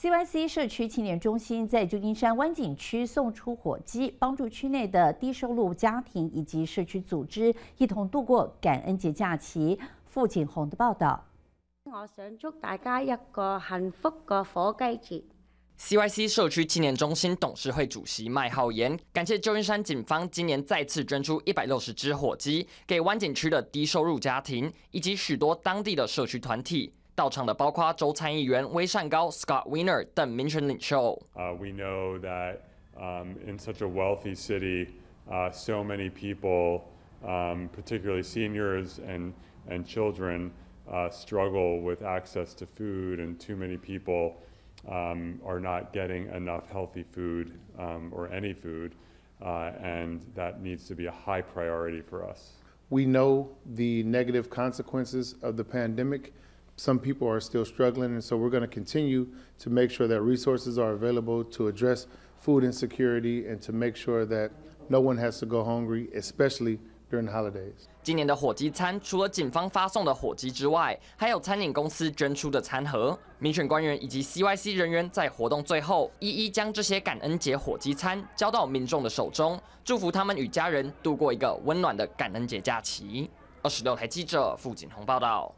C Y C 社区青年中心在旧金山湾景区送出火鸡，帮助区内的低收入家庭以及社区组织一同度过感恩节假期。傅锦红的报道。我想祝大家一个幸福的火鸡节。C Y C 社区青年中心董事会主席麦浩言感谢旧金山警方今年再次捐出一百六十只火鸡，给湾景区的低收入家庭以及许多当地的社区团体。到场的包括州参议员威善高 （Scott Weiner 等民选领袖。Uh, we know that um, in such a wealthy city, uh, so many people, um, particularly seniors and and children, uh, struggle with access to food, and too many people um, are not getting enough healthy food um, or any food, uh, and that needs to be a high priority for us. We know the negative consequences of the pandemic. some people are still struggling and so we're going to continue to make sure that resources are available to address food insecurity and to make sure that no one has to go hungry especially during holidays 今年的火鸡餐除了警方发送的火鸡之外还有餐饮公司捐出的餐盒民选官员以及 cyc 人员在活动最后一一将这些感恩节火鸡餐交到民众的手中祝福他们与家人度过一个温暖的感恩节假期二十六台记者付锦红报道